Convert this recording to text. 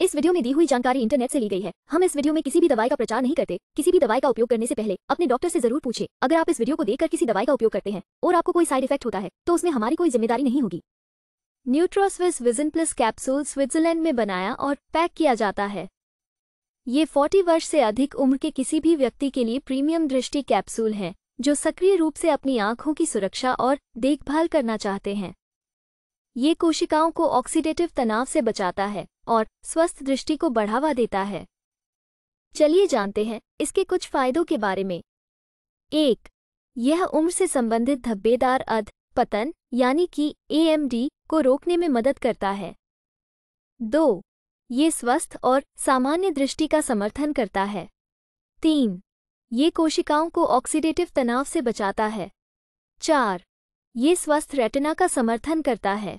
इस वीडियो में दी हुई जानकारी इंटरनेट से ली गई है हम इस वीडियो में किसी भी दवाई का प्रचार नहीं करते किसी भी दवाई का उपयोग करने से पहले अपने डॉक्टर से जरूर पूछे अगर आप इस वीडियो को देखकर किसी दवाई का उपयोग करते हैं और आपको कोई साइड इफेक्ट होता है तो उसमें हमारी कोई जिम्मेदारी नहीं होगी Neutroswiss vision plus capsule Switzerland में बनाया और पैक किया जाता है ये फोर्टी वर्ष से अधिक उम्र के किसी भी व्यक्ति के लिए प्रीमियम दृष्टि कैप्सूल है जो सक्रिय रूप से अपनी आंखों की सुरक्षा और देखभाल करना चाहते हैं ये कोशिकाओं को ऑक्सीडेटिव तनाव से बचाता है और स्वस्थ दृष्टि को बढ़ावा देता है चलिए जानते हैं इसके कुछ फायदों के बारे में एक यह उम्र से संबंधित धब्बेदार अध पतन यानी कि एएमडी को रोकने में मदद करता है दो ये स्वस्थ और सामान्य दृष्टि का समर्थन करता है तीन ये कोशिकाओं को ऑक्सीडेटिव तनाव से बचाता है चार ये स्वस्थ रेटिना का समर्थन करता है